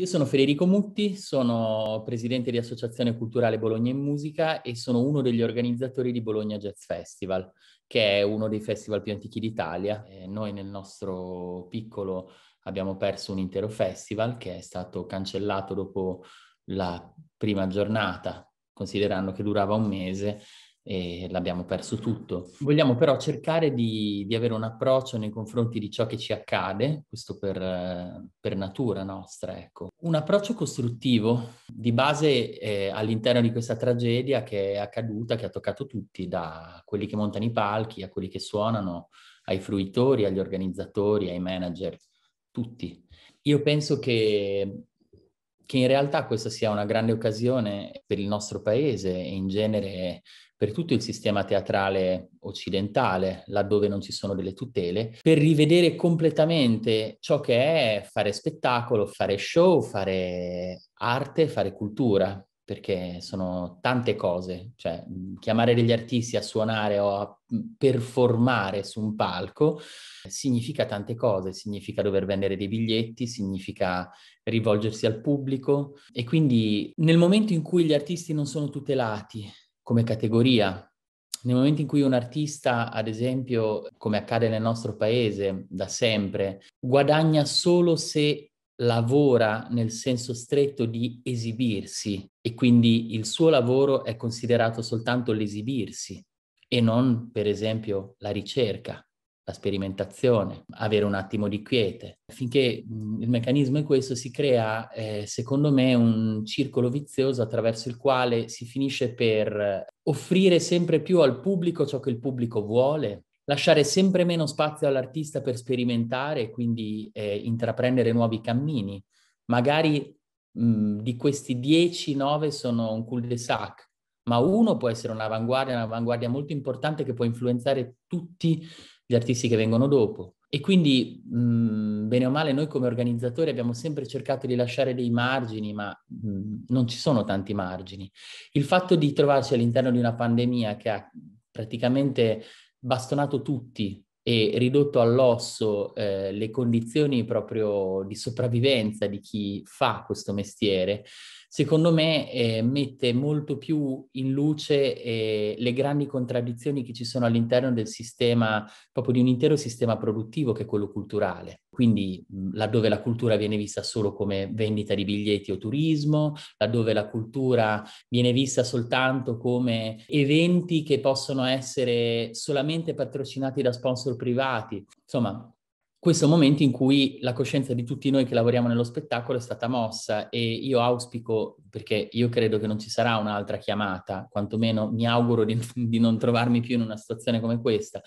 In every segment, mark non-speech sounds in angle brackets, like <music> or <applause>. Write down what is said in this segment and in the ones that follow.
Io sono Federico Mutti, sono presidente di Associazione Culturale Bologna in Musica e sono uno degli organizzatori di Bologna Jazz Festival, che è uno dei festival più antichi d'Italia. E noi nel nostro piccolo abbiamo perso un intero festival che è stato cancellato dopo la prima giornata, considerando che durava un mese e l'abbiamo perso tutto. Vogliamo però cercare di, di, avere un approccio nei confronti di ciò che ci accade, questo per, per natura nostra, ecco. Un approccio costruttivo di base eh, all'interno di questa tragedia che è accaduta, che ha toccato tutti, da quelli che montano i palchi a quelli che suonano, ai fruitori, agli organizzatori, ai manager, tutti. Io penso che che in realtà questa sia una grande occasione per il nostro paese e in genere per tutto il sistema teatrale occidentale, laddove non ci sono delle tutele, per rivedere completamente ciò che è fare spettacolo, fare show, fare arte, fare cultura perché sono tante cose, cioè mhmm, chiamare degli artisti a suonare o a mhmm, performare su un palco eh, significa tante cose, significa dover vendere dei biglietti, significa rivolgersi al pubblico e quindi nel momento in cui gli artisti non sono tutelati come categoria, nel momento in cui un artista, ad esempio, come accade nel nostro paese da sempre, guadagna solo se lavora nel senso stretto di esibirsi e quindi il suo lavoro è considerato soltanto l'esibirsi e non per esempio la ricerca, la sperimentazione, avere un attimo di quiete. Finché il meccanismo è questo si crea eh, secondo me un circolo vizioso attraverso il quale si finisce per eh, offrire sempre più al pubblico ciò che il pubblico vuole lasciare sempre meno spazio all'artista per sperimentare e quindi eh, intraprendere nuovi cammini. Magari mh, mm, di questi 10, 9 sono un cul-de-sac, ma uno può essere un'avanguardia, un'avanguardia molto importante che può influenzare tutti gli artisti che vengono dopo. E quindi, mh, mm, bene o male, noi come organizzatori abbiamo sempre cercato di lasciare dei margini, ma mh, mm, non ci sono tanti margini. Il fatto di trovarci all'interno di una pandemia che ha praticamente bastonato tutti e ridotto all'osso eh, le condizioni proprio di sopravvivenza di chi fa questo mestiere, secondo me eh, mette molto più in luce eh, le grandi contraddizioni che ci sono all'interno del sistema, proprio di un intero sistema produttivo che è quello culturale. Quindi mhmm, laddove la cultura viene vista solo come vendita di biglietti o turismo, laddove la cultura viene vista soltanto come eventi che possono essere solamente patrocinati da sponsor privati. Insomma, questo è un momento in cui la coscienza di tutti noi che lavoriamo nello spettacolo è stata mossa e io auspico, perché io credo che non ci sarà un'altra chiamata, quantomeno mi auguro di, di non trovarmi più in una situazione come questa,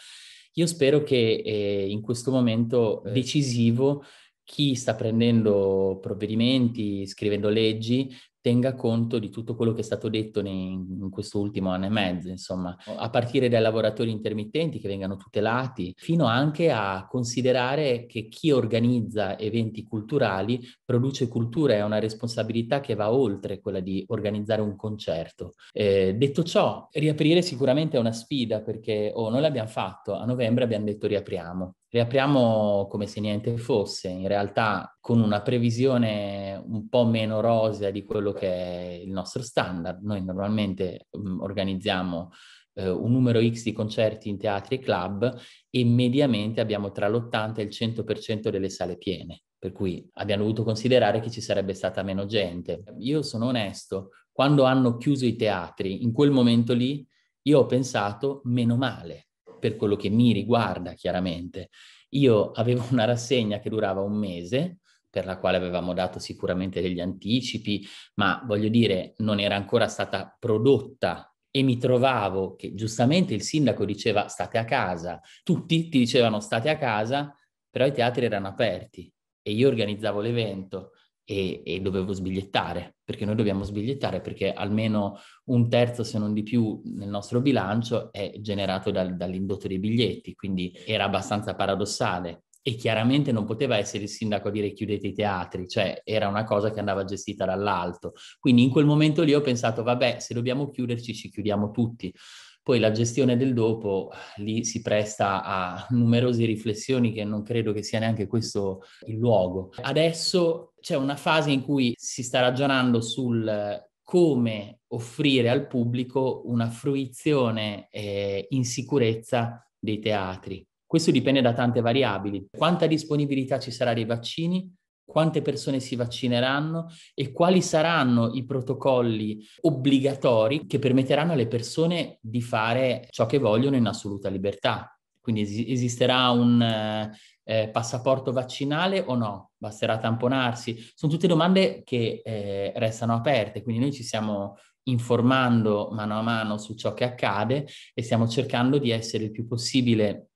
io spero che eh, in questo momento eh. decisivo chi sta prendendo provvedimenti, scrivendo leggi, tenga conto di tutto quello che è stato detto nei, in questo ultimo anno e mezzo, insomma, a partire dai lavoratori intermittenti che vengano tutelati, fino anche a considerare che chi organizza eventi culturali produce cultura, è una responsabilità che va oltre quella di organizzare un concerto. Eh, detto ciò, riaprire sicuramente è una sfida perché oh, noi l'abbiamo fatto, a novembre abbiamo detto riapriamo, Riapriamo come se niente fosse, in realtà con una previsione un po' meno rosea di quello che è il nostro standard. Noi normalmente mh, mm, organizziamo eh, un numero X di concerti in teatri e club e mediamente abbiamo tra l'80 e il 100% delle sale piene, per cui abbiamo dovuto considerare che ci sarebbe stata meno gente. Io sono onesto, quando hanno chiuso i teatri, in quel momento lì io ho pensato meno male per quello che mi riguarda chiaramente. Io avevo una rassegna che durava un mese, per la quale avevamo dato sicuramente degli anticipi, ma voglio dire, non era ancora stata prodotta e mi trovavo che giustamente il sindaco diceva state a casa, tutti ti dicevano state a casa, però i teatri erano aperti e io organizzavo l'evento e, e, dovevo sbigliettare, perché noi dobbiamo sbigliettare perché almeno un terzo, se non di più, nel nostro bilancio è generato dal, dall'indotto dei biglietti, quindi era abbastanza paradossale. E chiaramente non poteva essere il sindaco a dire chiudete i teatri, cioè era una cosa che andava gestita dall'alto. Quindi in quel momento lì ho pensato, vabbè, se dobbiamo chiuderci, ci chiudiamo tutti. Poi la gestione del dopo lì si presta a numerose riflessioni che non credo che sia neanche questo il luogo. Adesso c'è una fase in cui si sta ragionando sul come offrire al pubblico una fruizione eh, in sicurezza dei teatri. Questo dipende da tante variabili. Quanta disponibilità ci sarà dei vaccini? Quante persone si vaccineranno e quali saranno i protocolli obbligatori che permetteranno alle persone di fare ciò che vogliono in assoluta libertà? Quindi esisterà un, eh, eh, passaporto vaccinale o no? Basterà tamponarsi? Sono tutte domande che eh, restano aperte, quindi noi ci stiamo informando mano a mano su ciò che accade e stiamo cercando di essere il più possibile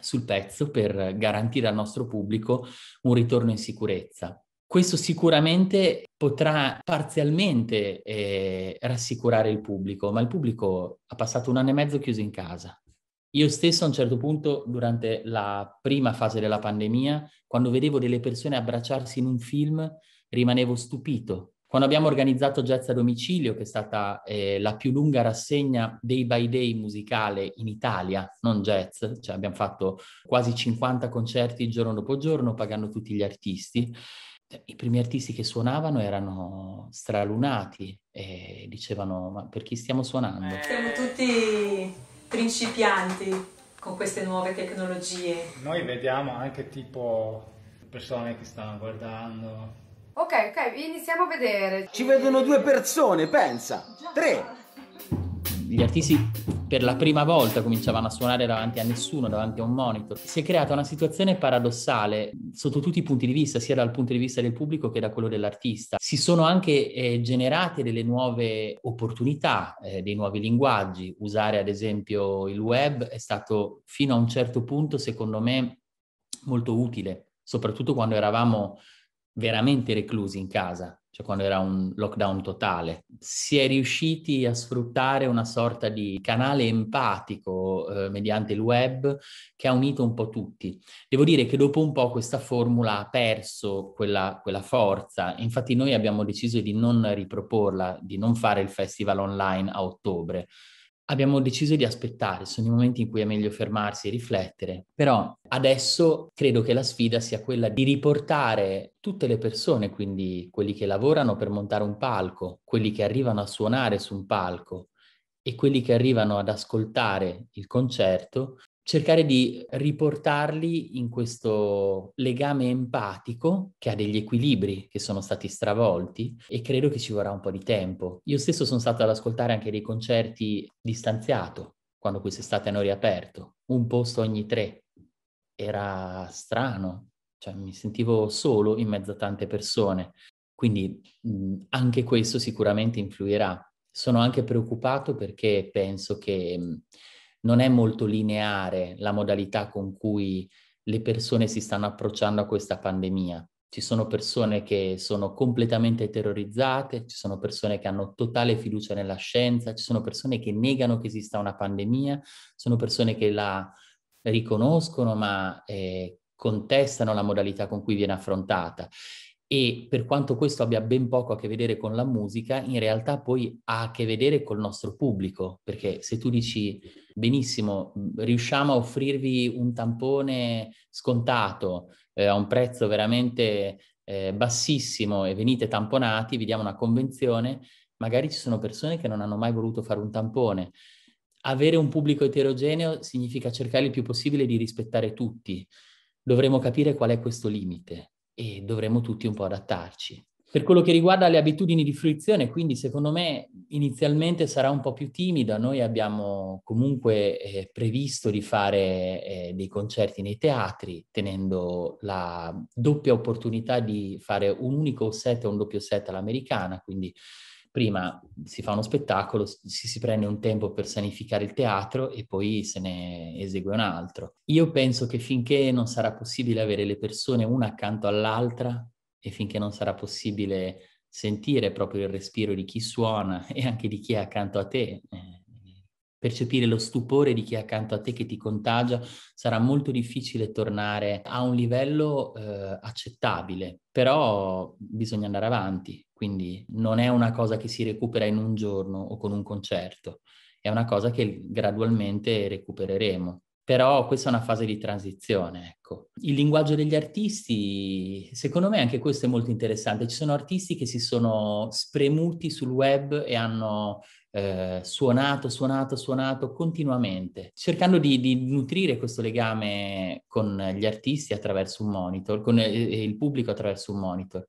sul pezzo per garantire al nostro pubblico un ritorno in sicurezza. Questo sicuramente potrà parzialmente eh, rassicurare il pubblico, ma il pubblico ha passato un anno e mezzo chiuso in casa, io stesso a un certo punto, durante la prima fase della pandemia, quando vedevo delle persone abbracciarsi in un film, rimanevo stupito. Quando abbiamo organizzato Jazz a domicilio, che è stata eh, la più lunga rassegna day by day musicale in Italia, non jazz, cioè abbiamo fatto quasi 50 concerti giorno dopo giorno pagando tutti gli artisti, i primi artisti che suonavano erano stralunati e dicevano ma per chi stiamo suonando? Siamo tutti principianti con queste nuove tecnologie? Noi vediamo anche tipo persone che stanno guardando. Ok, ok, iniziamo a vedere. Ci vedono due persone, pensa. Tre gli artisti per la prima volta cominciavano a suonare davanti a nessuno, davanti a un monitor. Si è creata una situazione paradossale sotto tutti i punti di vista, sia dal punto di vista del pubblico che da quello dell'artista. Si sono anche eh, generate delle nuove opportunità, eh, dei nuovi linguaggi. Usare ad esempio il web è stato fino a un certo punto, secondo me, molto utile, soprattutto quando eravamo veramente reclusi in casa, cioè quando era un lockdown totale, si è riusciti a sfruttare una sorta di canale empatico eh, mediante il web che ha unito un po' tutti. Devo dire che dopo un po' questa formula ha perso quella, quella forza, infatti noi abbiamo deciso di non riproporla, di non fare il festival online a ottobre, abbiamo deciso di aspettare, sono i momenti in cui è meglio fermarsi e riflettere, però adesso credo che la sfida sia quella di riportare tutte le persone, quindi quelli che lavorano per montare un palco, quelli che arrivano a suonare su un palco e quelli che arrivano ad ascoltare il concerto, cercare di riportarli in questo legame empatico che ha degli equilibri che sono stati stravolti e credo che ci vorrà un po' di tempo. Io stesso sono stato ad ascoltare anche dei concerti distanziato quando quest'estate hanno riaperto, un posto ogni tre. Era strano, cioè mi sentivo solo in mezzo a tante persone, quindi mh, anche questo sicuramente influirà. Sono anche preoccupato perché penso che mh, non è molto lineare la modalità con cui le persone si stanno approcciando a questa pandemia. Ci sono persone che sono completamente terrorizzate, ci sono persone che hanno totale fiducia nella scienza, ci sono persone che negano che esista una pandemia, sono persone che la riconoscono ma eh, contestano la modalità con cui viene affrontata. E per quanto questo abbia ben poco a che vedere con la musica, in realtà poi ha a che vedere col nostro pubblico, perché se tu dici benissimo, riusciamo a offrirvi un tampone scontato eh, a un prezzo veramente eh, bassissimo e venite tamponati, vi diamo una convenzione, magari ci sono persone che non hanno mai voluto fare un tampone. Avere un pubblico eterogeneo significa cercare il più possibile di rispettare tutti. Dovremo capire qual è questo limite e dovremo tutti un po' adattarci. Per quello che riguarda le abitudini di fruizione, quindi secondo me inizialmente sarà un po' più timida, noi abbiamo comunque eh, previsto di fare eh, dei concerti nei teatri, tenendo la doppia opportunità di fare un unico set e un doppio set all'americana, quindi prima si fa uno spettacolo, si, si, prende un tempo per sanificare il teatro e poi se ne esegue un altro. Io penso che finché non sarà possibile avere le persone una accanto all'altra e finché non sarà possibile sentire proprio il respiro di chi suona <laughs> e anche di chi è accanto a te, eh, percepire lo stupore di chi è accanto a te che ti contagia, sarà molto difficile tornare a un livello eh, accettabile, però bisogna andare avanti, quindi non è una cosa che si recupera in un giorno o con un concerto, è una cosa che gradualmente recupereremo però questa è una fase di transizione, ecco. Il linguaggio degli artisti, secondo me anche questo è molto interessante. Ci sono artisti che si sono spremuti sul web e hanno eh, suonato, suonato, suonato continuamente, cercando di, di, nutrire questo legame con gli artisti attraverso un monitor, con eh, eh, il pubblico attraverso un monitor.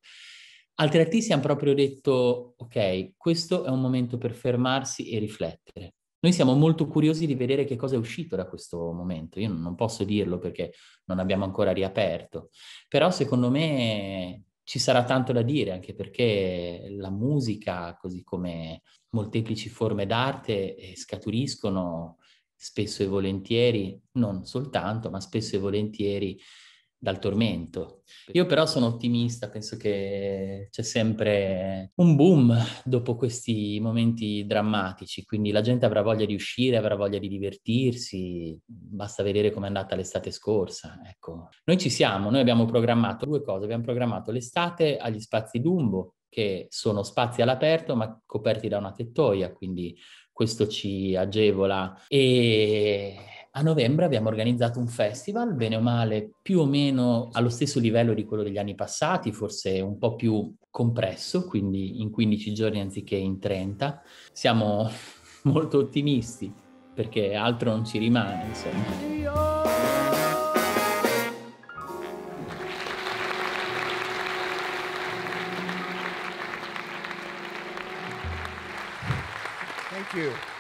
Altri artisti hanno proprio detto, ok, questo è un momento per fermarsi e riflettere noi siamo molto curiosi di vedere che cosa è uscito da questo momento. Io non posso dirlo perché non abbiamo ancora riaperto, però secondo me ci sarà tanto da dire anche perché la musica, così come molteplici forme d'arte, eh, scaturiscono spesso e volentieri, non soltanto, ma spesso e volentieri dal tormento. Io però sono ottimista, penso che c'è sempre un boom dopo questi momenti drammatici, quindi la gente avrà voglia di uscire, avrà voglia di divertirsi, basta vedere com'è andata l'estate scorsa, ecco. Noi ci siamo, noi abbiamo programmato due cose, abbiamo programmato l'estate agli spazi Dumbo, che sono spazi all'aperto ma coperti da una tettoia, quindi questo ci agevola e a novembre abbiamo organizzato un festival, bene o male, più o meno allo stesso livello di quello degli anni passati, forse un po' più compresso, quindi in 15 giorni anziché in 30. Siamo <laughs> molto ottimisti perché altro non ci rimane, insomma. Thank you.